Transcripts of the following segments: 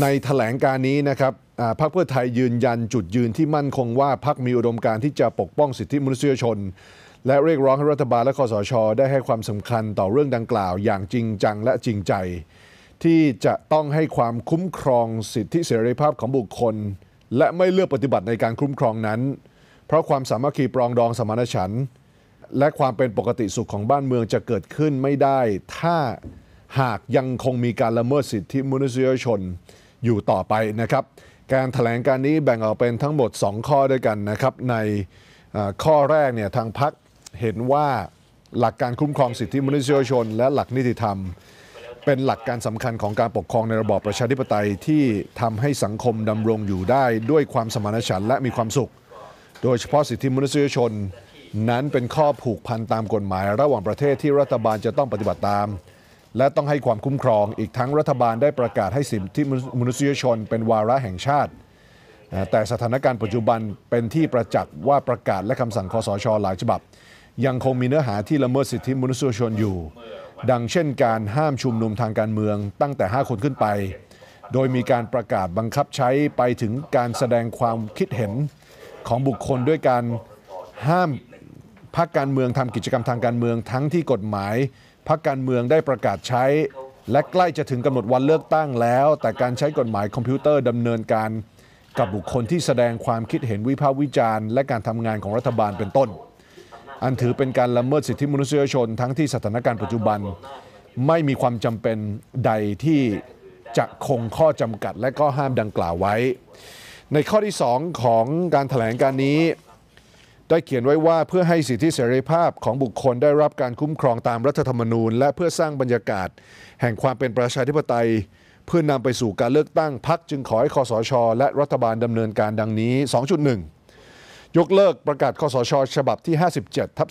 ในแถลงการนี้นะครับพรรคเพื่อไทยยืนยันจุดยืนที่มั่นคงว่าพรรคมีอุดมการที่จะปกป้องสิทธิมนุษยชน และเรียกร้องให้รัฐบาลและคอสช ได้ให้ความสำคัญต่อเรื่องดังกล่าวอย่างจริงจังและจริงใจ ที่จะต้องให้ความคุ้มครองสิทธิเสรีภาพของบุคคล และไม่เลือกปฏิบัติในการคุ้มครองนั้น เพราะความสามัคคีปรองดองสมานฉันท์และความเป็นปกติสุขของบ้านเมืองจะเกิดขึ้นไม่ได้ถ้าหากยังคงมีการละเมิดสิทธิมนุษยชนอยู่ต่อไปนะครับ การถแถลงการนี้แบ่งออกเป็นทั้งหมด 2 ข้อด้วยกันนะครับ ในข้อแรกเนี่ยทางพักเห็นว่าหลักการคุ้มครองสิทธิมนุษยชน และหลักนิติธรรม เป็นหลักการสำคัญของการปกครองในระบอบประชาธิปไตยที่ทำให้สังคมดำรงอยู่ได้ด้วยความสมานฉันท์และมีความสุข โดยเฉพาะสิทธิมนุษยชน นั้นเป็นข้อผูกพันตามกฎหมาย ระหว่างประเทศที่รัฐบาลจะต้องปฏิบัติตามและต้องให้ความคุ้มครองอีกทั้งรัฐบาลได้ประกาศให้สิทธิมนุษยชนเป็นวาระแห่งชาติ แต่สถานการณ์ปัจจุบันเป็นที่ประจักษ์ว่าประกาศและคำสั่งคอสช หลายฉบับ ยังคงมีเนื้อหาที่ละเมิดสิทธิมนุษยชนอยู่ ดังเช่นการห้ามชุมนุมทางการเมืองตั้งแต่ 5 คนขึ้นไป โดยมีการประกาศบังคับใช้ไปถึงการแสดงความคิดเห็นของบุคคลด้วยการห้ามพรรคการเมืองทำกิจกรรมทางการเมืองทั้งที่กฎหมายพรรคการเมืองได้ประกาศใช้ และใกล้จะถึงกำหนดวันเลือกตั้งแล้ว แต่การใช้กฎหมายคอมพิวเตอร์ดำเนินการ กับบุคคลที่แสดงความคิดเห็นวิพากษ์วิจารณ์และการทำงานของรัฐบาลเป็นต้น อันถือเป็นการละเมิดสิทธิมนุษยชน ทั้งที่สถานการณ์ปัจจุบัน ไม่มีความจำเป็นใดที่จะคงข้อจำกัด และก็ห้ามดังกล่าวไว้ ในข้อที่ 2 ของการถแถลงการนี้ได้เขียนไว้ว่าเพื่อให้สิทธิเสรีภาพของบุคคลได้รับการคุ้มครองตามรัฐธรรมนูญและเพื่อสร้างบรรยากาศแห่งความเป็นประชาธิปไตย เพื่อนำไปสู่การเลือกตั้งพักจึงขอให้คอสชและรัฐบาลดำเนินการดังนี้ 2.1 ยกเลิกประกาศคอสช ฉบับที่ 57ทับ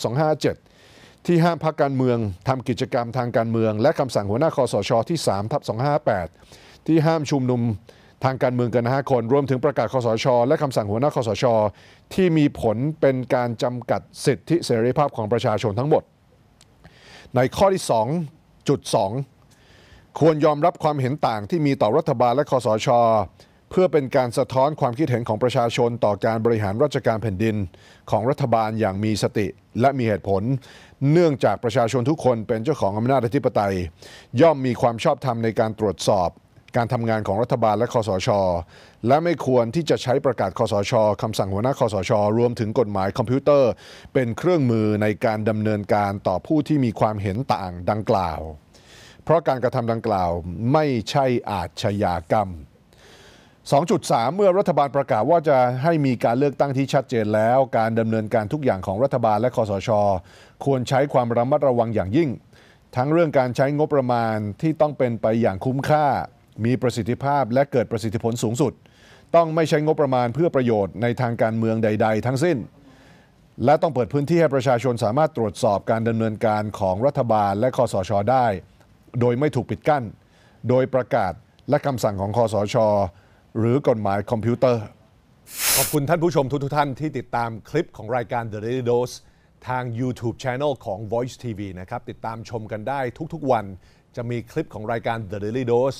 257 ที่ห้ามพักการเมืองทำกิจกรรมทางการเมืองและคำสั่งหัวหน้าคอสชที่3ทับ258 ที่ห้ามชุมนุมทางการเมืองกันห้าคนรวมถึงประกาศคอสช และคำสั่งหัวหน้าคอสช ที่มีผลเป็นการจำกัดสิทธิเสรีภาพของประชาชนทั้งหมด ในข้อที่ 2.2 ควรยอมรับความเห็นต่างที่มีต่อรัฐบาลและคอสชเพื่อเป็นการสะท้อนความคิดเห็นของประชาชนต่อการบริหารราชการแผ่นดินของรัฐบาลอย่างมีสติและมีเหตุผล เนื่องจากประชาชนทุกคน เป็นเจ้าของอำนาจอธิปไตย ย่อมมีความชอบธรรมในการตรวจสอบการทำงานของรัฐบาลและคอสช และไม่ควรที่จะใช้ประกาศคอสช คำสั่งหัวหน้าคอสช รวมถึงกฎหมายคอมพิวเตอร์ เป็นเครื่องมือในการดำเนินการต่อผู้ที่มีความเห็นต่างดังกล่าว เพราะการกระทำดังกล่าวไม่ใช่อาชญากรรม 2.3 เมื่อรัฐบาลประกาศว่าจะให้มีการเลือกตั้งที่ชัดเจนแล้วการดำเนินการทุกอย่างของรัฐบาลและคอสช ควรใช้ความระมัดระวังอย่างยิ่ง ทั้งเรื่องการใช้งบประมาณที่ต้องเป็นไปอย่างคุ้มค่ามีประสิทธิภาพและเกิดประสิทธิผลสูงสุด ต้องไม่ใช้งบประมาณเพื่อประโยชน์ในทางการเมืองใด ๆ ทั้งสิ้น และต้องเปิดพื้นที่ให้ประชาชนสามารถตรวจสอบการดำเนินการของรัฐบาล และคอสชอได้ โดยไม่ถูกปิดกั้น โดยประกาศและคำสั่งของคอสชอหรือกฎหมายคอมพิวเตอร์ ขอบคุณท่านผู้ชมทุกๆท่าน ที่ติดตามคลิปของรายการ The Daily Dose ทาง YouTube Channel ของ Voice TV นะครับติดตามชมกันได้ทุกๆวันจะมีคลิปของรายการ The Daily Dose